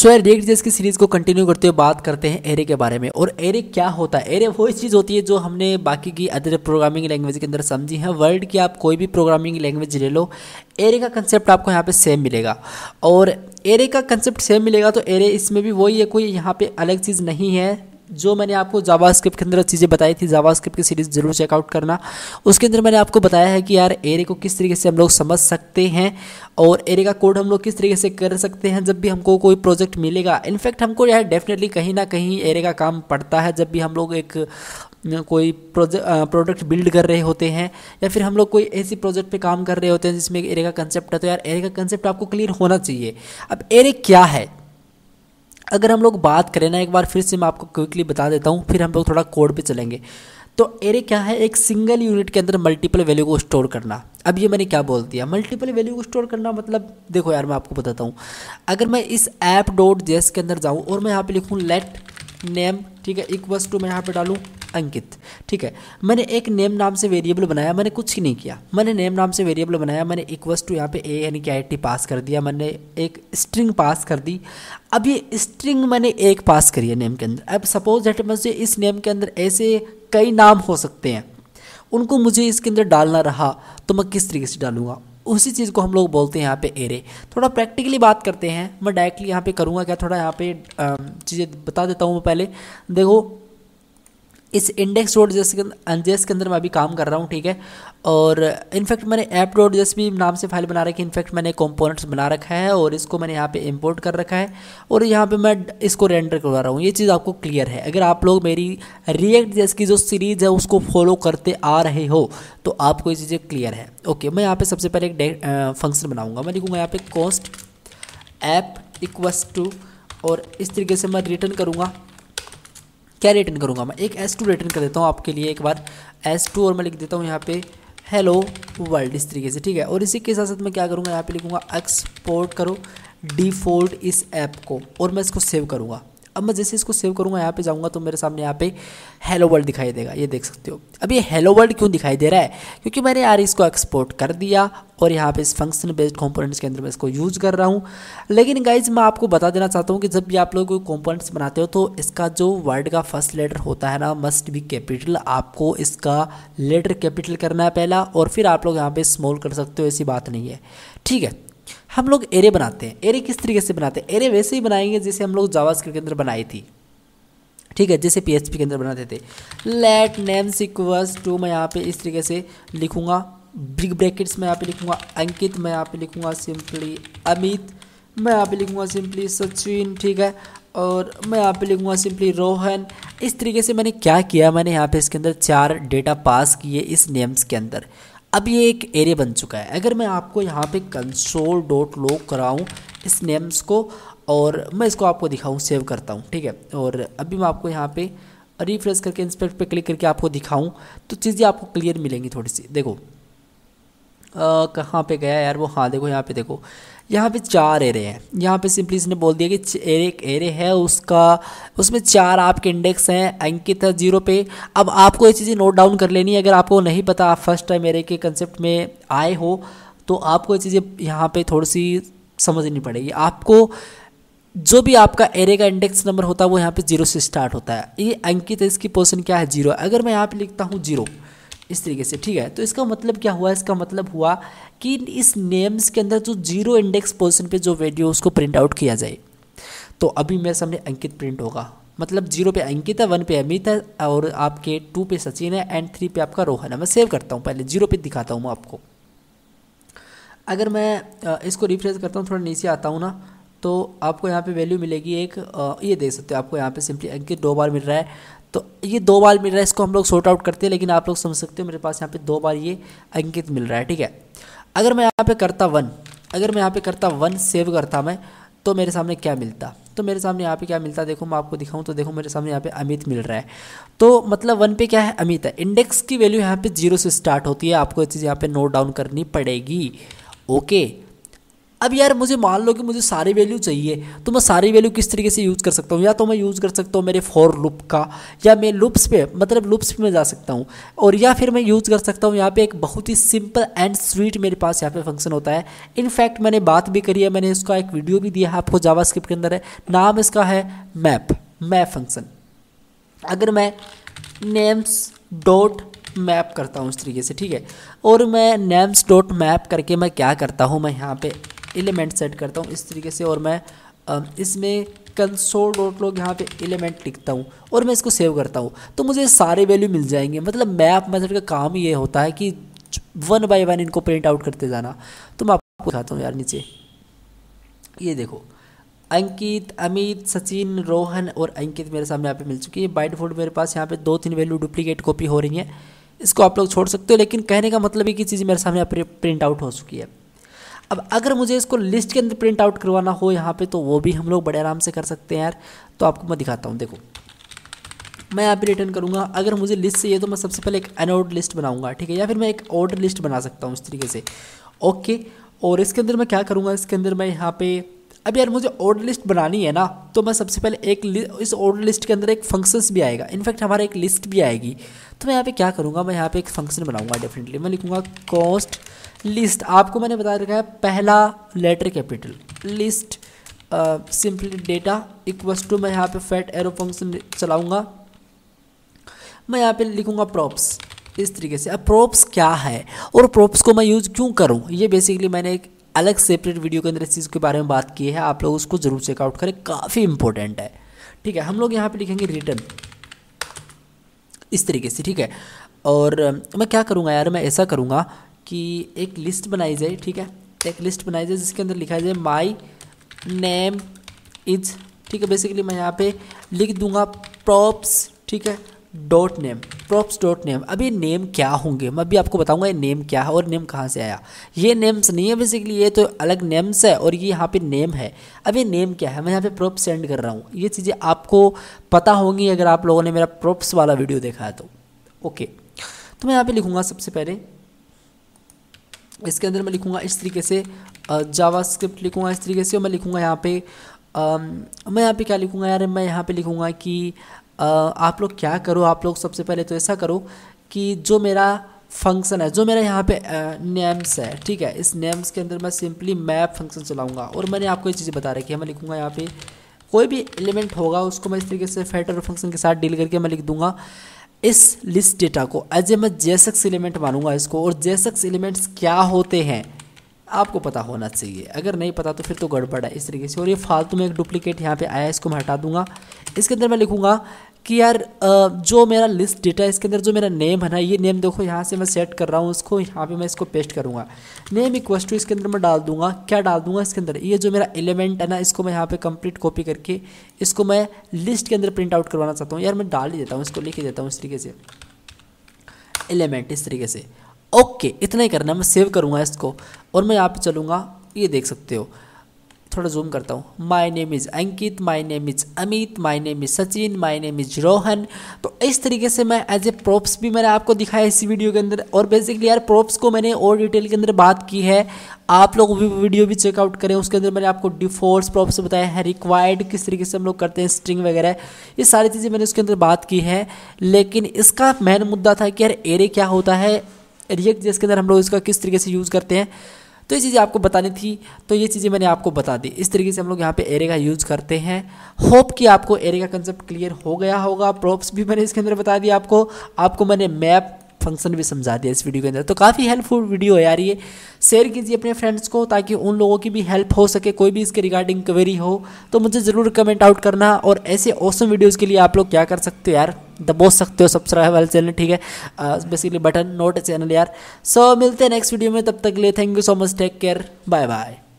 सो यार रेग जेस की सीरीज़ को कंटिन्यू करते हुए बात करते हैं एरे के बारे में और एरे क्या होता है एरे वो चीज़ होती है जो हमने बाकी की अदर प्रोग्रामिंग लैंग्वेज के अंदर समझी है वर्ल्ड की आप कोई भी प्रोग्रामिंग लैंग्वेज ले लो एरे का कंसेप्ट आपको यहाँ पे सेम मिलेगा और एरे का कंसेप्ट सेम मिलेगा तो एरे इसमें भी वही है कोई यहाँ पे अलग चीज़ नहीं है जो मैंने आपको जावास्क्रिप्ट के अंदर चीज़ें बताई थी जावास्क्रिप्ट की सीरीज़ ज़रूर चेकआउट करना उसके अंदर मैंने आपको बताया है कि यार एरे को किस तरीके से हम लोग समझ सकते हैं और एरे का कोड हम लोग किस तरीके से कर सकते हैं जब भी हमको कोई प्रोजेक्ट मिलेगा इनफैक्ट हमको यार डेफिनेटली कहीं ना कहीं एरे का काम पड़ता है जब भी हम लोग एक कोई प्रोजेक्ट प्रोडक्ट बिल्ड कर रहे होते हैं या फिर हम लोग कोई ऐसी प्रोजेक्ट पे काम कर रहे होते हैं जिसमें एरे का कंसेप्ट है तो यार एरे का कंसेप्ट आपको क्लियर होना चाहिए अब एरे क्या है अगर हम लोग बात करें ना एक बार फिर से मैं आपको क्विकली बता देता हूँ फिर हम लोग थोड़ा कोड पे चलेंगे तो एरे क्या है एक सिंगल यूनिट के अंदर मल्टीपल वैल्यू को स्टोर करना अब ये मैंने क्या बोल दिया मल्टीपल वैल्यू को स्टोर करना मतलब देखो यार मैं आपको बताता हूँ अगर मैं इस ऐप डॉट जेस के अंदर जाऊँ और मैं यहाँ पर लिखूँ लेट नेम ठीक है इक्वस टू मैं यहाँ पर डालूँ अंकित ठीक है मैंने एक नेम नाम से वेरिएबल बनाया मैंने कुछ ही नहीं किया मैंने नेम नाम से वेरिएबल बनाया मैंने इक्वस टू यहाँ पे ए यानी कि आई टी पास कर दिया मैंने एक स्ट्रिंग पास कर दी अब ये स्ट्रिंग मैंने एक पास करी है नेम के अंदर अब सपोज दैट मुझे इस नेम के अंदर ऐसे कई नाम हो सकते हैं उनको मुझे इसके अंदर डालना रहा तो मैं किस तरीके से डालूंगा उसी चीज़ को हम लोग बोलते हैं यहाँ पे एरे थोड़ा प्रैक्टिकली बात करते हैं मैं डायरेक्टली यहाँ पे करूँगा क्या थोड़ा यहाँ पे चीज़ें बता देता हूँ मैं पहले देखो इस इंडेक्स डॉट जेस जेस के अंदर मैं अभी काम कर रहा हूँ ठीक है और इनफैक्ट मैंने ऐप डॉट जेस भी नाम से फाइल बना रखी है इनफैक्ट मैंने कंपोनेंट्स बना रखा है और इसको मैंने यहाँ पे इंपोर्ट कर रखा है और यहाँ पे मैं इसको रेंडर करवा रहा हूँ ये चीज़ आपको क्लियर है अगर आप लोग मेरी रिएक्ट जेस की जो सीरीज़ है उसको फॉलो करते आ रहे हो तो आपको ये चीज़ें क्लियर है ओके मैं यहाँ पर सबसे पहले एक फंक्शन बनाऊँगा मैं लिखूँगा यहाँ पर कॉस्ट ऐप इक्वस टू और इस तरीके से मैं रिटर्न करूँगा क्या रिटर्न करूँगा मैं एक एस टू रिटर्न कर देता हूँ आपके लिए एक बार एस टू और मैं लिख देता हूँ यहाँ पे हेलो वर्ल्ड इस तरीके से ठीक है और इसी के साथ साथ मैं क्या करूँगा यहाँ पे लिखूँगा एक्सपोर्ट करो डिफॉल्ट इस ऐप को और मैं इसको सेव करूँगा अब मैं जैसे इसको सेव करूँगा यहाँ पे जाऊँगा तो मेरे सामने यहाँ पे हेलो वर्ल्ड दिखाई देगा ये देख सकते हो अब ये हेलो वर्ल्ड क्यों दिखाई दे रहा है क्योंकि मैंने यार इसको एक्सपोर्ट कर दिया और यहाँ पे इस फंक्शन बेस्ड कंपोनेंट्स के अंदर मैं इसको यूज़ कर रहा हूँ लेकिन गाइज मैं आपको बता देना चाहता हूँ कि जब भी आप लोग कोई कॉम्पोनेंट्स बनाते हो तो इसका जो वर्ड का फर्स्ट लेटर होता है ना मस्ट बी कैपिटल आपको इसका लेटर कैपिटल करना है पहला और फिर आप लोग यहाँ पे स्मॉल कर सकते हो ऐसी बात नहीं है ठीक है हम लोग एरे बनाते हैं एरे किस तरीके से बनाते हैं एरे वैसे ही बनाएंगे जैसे हम लोग जावास्क्रिप्ट के अंदर बनाई थी ठीक है जैसे पी के अंदर बनाते थे लेट नेम सिक्वस टू मैं यहाँ पे इस तरीके से लिखूंगा बिग ब्रैकेट्स मैं यहाँ पे लिखूँगा अंकित मैं यहाँ पे लिखूँगा सिंपली अमित मैं यहाँ पे लिखूँगा सिंपली सचिन ठीक है और मैं यहाँ पे लिखूँगा सिंपली रोहन इस तरीके से मैंने क्या किया मैंने यहाँ पे इसके अंदर चार डेटा पास किए इस नेम्स के अंदर अब ये एक एरे बन चुका है अगर मैं आपको यहाँ पे कंसोल डॉट लॉक कराऊँ इस नेम्स को और मैं इसको आपको दिखाऊँ सेव करता हूँ ठीक है और अभी मैं आपको यहाँ पे रिफ्रेश करके इंस्पेक्ट पे क्लिक करके आपको दिखाऊँ तो चीज़ें आपको क्लियर मिलेंगी थोड़ी सी देखो कहाँ पे गया यार वो हाँ देखो यहाँ पे देखो यहाँ पे चार एरे हैं यहाँ पे सिंपली इसने बोल दिया कि एरे एक एरे है उसका उसमें चार आपके इंडेक्स हैं अंकित है जीरो पे अब आपको ये चीज़ें नोट डाउन कर लेनी है अगर आपको नहीं पता आप फर्स्ट टाइम एरे के कंसेप्ट में आए हो तो आपको ये चीज़ें यहाँ पर थोड़ी सी समझनी पड़ेगी आपको जो भी आपका एरे का इंडेक्स नंबर होता है वो यहाँ पे जीरो से स्टार्ट होता है ये अंकित है इसकी पोजिशन क्या है जीरो अगर मैं यहाँ पे लिखता हूँ जीरो इस तरीके से ठीक है तो इसका मतलब क्या हुआ इसका मतलब हुआ कि इस नेम्स के अंदर जो जीरो इंडेक्स पोजिशन पर जो वैल्यू उसको प्रिंट आउट किया जाए तो अभी मेरे सामने अंकित प्रिंट होगा मतलब जीरो पे अंकित है वन पे अमित है और आपके टू पे सचिन है एंड थ्री पे आपका रोहन है मैं सेव करता हूँ पहले जीरो पे दिखाता हूँ आपको अगर मैं इसको रिफ्रेश करता हूँ थोड़ा नीचे आता हूँ ना तो आपको यहाँ पे वैल्यू मिलेगी एक ये देख सकते हो आपको यहाँ पे सिंपली अंकित दो बार मिल रहा है तो ये दो बार मिल रहा है इसको हम लोग सॉर्ट आउट करते हैं लेकिन आप लोग समझ सकते हो मेरे पास यहाँ पे दो बार ये अंकित मिल रहा है ठीक है अगर मैं यहाँ पे करता वन अगर मैं यहाँ पे करता वन सेव करता मैं तो मेरे सामने क्या मिलता तो मेरे सामने यहाँ पे क्या मिलता देखो मैं आपको दिखाऊँ तो देखो मेरे सामने यहाँ पे अमित मिल रहा है तो मतलब वन पे क्या है अमित है इंडेक्स की वैल्यू यहाँ पे जीरो से स्टार्ट होती है आपको ये चीज़ यहाँ पे नोट डाउन करनी पड़ेगी ओके अब यार मुझे मान लो कि मुझे सारी वैल्यू चाहिए तो मैं सारी वैल्यू किस तरीके से यूज़ कर सकता हूँ या तो मैं यूज़ कर सकता हूँ मेरे फॉर लुप का या मैं लुप्स पे मतलब लुप्स पे मैं जा सकता हूँ और या फिर मैं यूज़ कर सकता हूँ यहाँ पे एक बहुत ही सिंपल एंड स्वीट मेरे पास यहाँ पे फंक्शन होता है इनफैक्ट मैंने बात भी करी है मैंने इसका एक वीडियो भी दिया है आपको जावा के अंदर है नाम इसका है मैप मैप फंक्शन अगर मैं नेम्स डॉट मैप करता हूँ इस तरीके से ठीक है और मैं नेम्स डॉट मैप करके मैं क्या करता हूँ मैं यहाँ पे एलिमेंट सेट करता हूँ इस तरीके से और मैं इसमें कंसोल डॉट लोग यहाँ पे एलिमेंट लिखता हूँ और मैं इसको सेव करता हूँ तो मुझे सारे वैल्यू मिल जाएंगे मतलब मैप मेथड का काम ये होता है कि वन बाय वन इनको प्रिंट आउट करते जाना तो मैं आपको दिखाता हूँ यार नीचे ये देखो अंकित अमित सचिन रोहन और अंकित मेरे सामने यहाँ पे मिल चुकी है बाइट डिफॉल्ट मेरे पास यहाँ पे दो तीन वैल्यू डुप्लीकेट कॉपी हो रही है इसको आप लोग छोड़ सकते हो लेकिन कहने का मतलब ये कि चीज़ मेरे सामने यहाँ पर प्रिंट आउट हो चुकी है अब अगर मुझे इसको लिस्ट के अंदर प्रिंट आउट करवाना हो यहाँ पे तो वो भी हम लोग बड़े आराम से कर सकते हैं यार तो आपको मैं दिखाता हूँ देखो मैं यहाँ पे रिटर्न करूँगा अगर मुझे लिस्ट चाहिए तो मैं सबसे पहले एक अनऑर्ड लिस्ट बनाऊँगा ठीक है या फिर मैं एक ऑर्डर लिस्ट बना सकता हूँ इस तरीके से ओके और इसके अंदर मैं क्या करूँगा इसके अंदर मैं यहाँ पे अब यार मुझे ऑर्डर लिस्ट बनानी है ना तो मैं सबसे पहले एक इस ऑर्डर लिस्ट के अंदर एक फंक्शंस भी आएगा इनफैक्ट हमारा एक लिस्ट भी आएगी तो मैं यहाँ पे क्या करूँगा मैं यहाँ पे एक फंक्शन बनाऊँगा डेफिनेटली मैं लिखूँगा कॉस्ट लिस्ट आपको मैंने बता रखा है पहला letter capital list simply data equals to मैं यहाँ पे फैट एरो फंक्शन चलाऊँगा मैं यहाँ पे लिखूँगा प्रॉप्स इस तरीके से अब प्रॉप्स क्या है और प्रॉप्स को मैं यूज़ क्यों करूँ ये बेसिकली मैंने एक अलग सेपरेट वीडियो के अंदर इस चीज़ के बारे में बात की है आप लोग उसको ज़रूर चेकआउट करें काफ़ी इंपॉर्टेंट है ठीक है हम लोग यहाँ पे लिखेंगे रिटर्न इस तरीके से ठीक है और मैं क्या करूँगा यार मैं ऐसा करूँगा कि एक लिस्ट बनाई जाए ठीक है एक लिस्ट बनाई जाए जिसके अंदर लिखा जाए माई नेम इज ठीक है बेसिकली मैं यहाँ पे लिख दूंगा प्रॉप्स ठीक है dot name props dot name अब ये नेम क्या होंगे मैं अभी आपको बताऊंगा ये नेम क्या है और नेम कहाँ से आया ये नेम्स नहीं है बेसिकली ये तो अलग नेम्स है और ये यहाँ पे नेम है अब ये नेम क्या है मैं यहाँ पे प्रॉप सेंड कर रहा हूँ ये चीज़ें आपको पता होंगी अगर आप लोगों ने मेरा प्रॉप्स वाला वीडियो देखा है तो ओके तो मैं यहाँ पर लिखूँगा सबसे पहले इसके अंदर मैं लिखूँगा इस तरीके से जावा स्क्रिप्ट लिखूँगा इस तरीके से और मैं लिखूँगा यहाँ पे मैं यहाँ पे क्या लिखूँगा यार मैं यहाँ पे लिखूँगा कि आप लोग क्या करो आप लोग सबसे पहले तो ऐसा करो कि जो मेरा फंक्शन है जो मेरा यहाँ पे नेम्स है ठीक है इस नेम्स के अंदर मैं सिंपली मैप फंक्शन चलाऊँगा और मैंने आपको ये चीज़ें बता रखी है मैं लिखूँगा यहाँ पे कोई भी एलिमेंट होगा उसको मैं इस तरीके से फैटर फंक्शन के साथ डील करके मैं लिख दूँगा इस लिस्ट डेटा को एज ए मैं जेसक्स एलिमेंट मानूंगा इसको और जेसक्स एलिमेंट्स क्या होते हैं आपको पता होना चाहिए अगर नहीं पता तो फिर तो गड़बड़ है इस तरीके से और ये फालतू में एक डुप्लीकेट यहाँ पे आया इसको मैं हटा दूंगा इसके अंदर मैं लिखूँगा कि यार जो मेरा लिस्ट डेटा है इसके अंदर जो मेरा नेम है ना ये नेम देखो यहाँ से मैं सेट कर रहा हूँ उसको यहाँ पे मैं इसको पेस्ट करूँगा नेम इक्वस टू इसके अंदर मैं डाल दूँगा क्या डाल दूँगा इसके अंदर ये जो मेरा एलिमेंट है ना इसको मैं यहाँ पे कंप्लीट कॉपी करके इसको मैं लिस्ट के अंदर प्रिंट आउट करवाना चाहता हूँ यार मैं डाल ही देता हूँ इसको लिख देता हूँ इस तरीके से एलिमेंट इस तरीके से ओके इतना ही करना है मैं सेव करूँगा इसको और मैं यहाँ पर चलूँगा ये देख सकते हो थोड़ा जूम करता हूँ my name is Ankit my name is Amit my name is Sachin my name is Rohan तो इस तरीके से मैं एज ए प्रॉप्स भी मैंने आपको दिखाया इस वीडियो के अंदर और बेसिकली यार प्रॉप्स को मैंने और डिटेल के अंदर बात की है आप लोग भी वीडियो भी चेकआउट करें उसके अंदर मैंने आपको डिफोर्स प्रॉप्स बताया है रिक्वायर्ड किस तरीके से हम लोग करते हैं स्ट्रिंग वगैरह ये सारी चीज़ें मैंने उसके अंदर बात की है लेकिन इसका मेन मुद्दा था कि यार एरे क्या होता है रिएक्ट जिसके अंदर हम लोग इसका किस तरीके से यूज़ करते हैं तो ये चीज़ें आपको बतानी थी तो ये चीज़ें मैंने आपको बता दी इस तरीके से हम लोग यहाँ पे एरे का यूज़ करते हैं होप कि आपको एरे का कंसेप्ट क्लियर हो गया होगा प्रॉप्स भी मैंने इसके अंदर बता दिया आपको आपको मैंने मैप फंक्शन भी समझा दिया इस वीडियो के अंदर तो काफ़ी हेल्पफुल वीडियो है यार ये शेयर कीजिए अपने फ्रेंड्स को ताकि उन लोगों की भी हेल्प हो सके कोई भी इसके रिगार्डिंग क्वेरी हो तो मुझे ज़रूर कमेंट आउट करना और ऐसे औसम वीडियोज़ के लिए आप लोग क्या कर सकते हो यार दबोच सकते हो सब्सक्राइब वाले चैनल ठीक है बेसिकली बटन नोट चैनल यार सो मिलते हैं नेक्स्ट वीडियो में तब तक के लिए thank you so much take care bye bye